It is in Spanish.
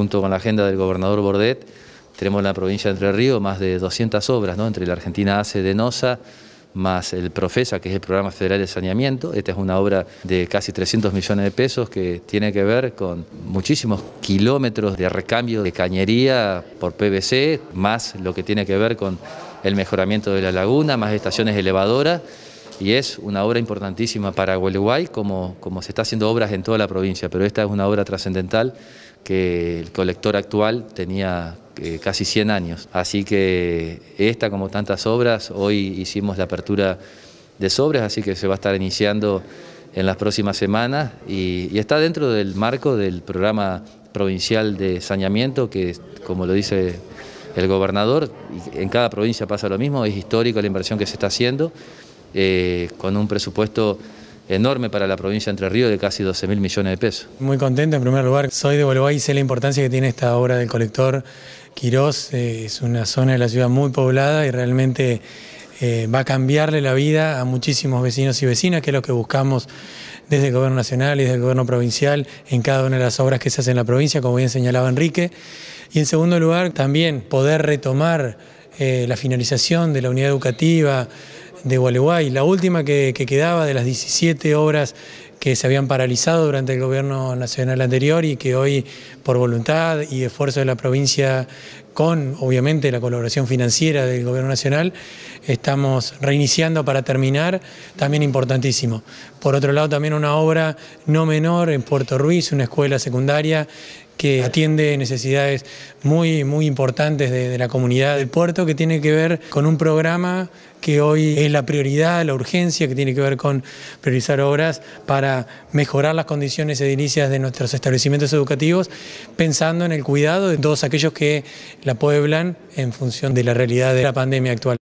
junto con la agenda del gobernador Bordet, tenemos en la provincia de Entre Ríos más de 200 obras, ¿no? entre la Argentina ACE de NOSA, más el PROFESA, que es el Programa Federal de Saneamiento. Esta es una obra de casi 300 millones de pesos que tiene que ver con muchísimos kilómetros de recambio de cañería por PVC, más lo que tiene que ver con el mejoramiento de la laguna, más estaciones elevadoras y es una obra importantísima para Gualeguay, como, se está haciendo obras en toda la provincia, pero esta es una obra trascendental que el colector actual tenía eh, casi 100 años. Así que esta, como tantas obras, hoy hicimos la apertura de sobres, así que se va a estar iniciando en las próximas semanas y, y está dentro del marco del programa provincial de saneamiento que, como lo dice el gobernador, en cada provincia pasa lo mismo, es histórico la inversión que se está haciendo. Eh, con un presupuesto enorme para la provincia de Entre Ríos de casi 12 mil millones de pesos. Muy contento en primer lugar, soy de Bolivia y sé la importancia que tiene esta obra del colector Quirós, eh, es una zona de la ciudad muy poblada y realmente eh, va a cambiarle la vida a muchísimos vecinos y vecinas, que es lo que buscamos desde el gobierno nacional y desde el gobierno provincial en cada una de las obras que se hacen en la provincia, como bien señalaba Enrique. Y en segundo lugar, también poder retomar eh, la finalización de la unidad educativa de Gualeguay, la última que, que, quedaba de las 17 obras que se habían paralizado durante el gobierno nacional anterior y que hoy por voluntad y esfuerzo de la provincia con obviamente la colaboración financiera del Gobierno Nacional, estamos reiniciando para terminar, también importantísimo. Por otro lado, también una obra no menor en Puerto Ruiz, una escuela secundaria que atiende necesidades muy, muy importantes de, la comunidad del puerto, que tiene que ver con un programa que hoy es la prioridad, la urgencia, que tiene que ver con priorizar obras para mejorar las condiciones edilicias de nuestros establecimientos educativos, pensando en el cuidado de todos aquellos que la pueblan en función de la realidad de la pandemia actual.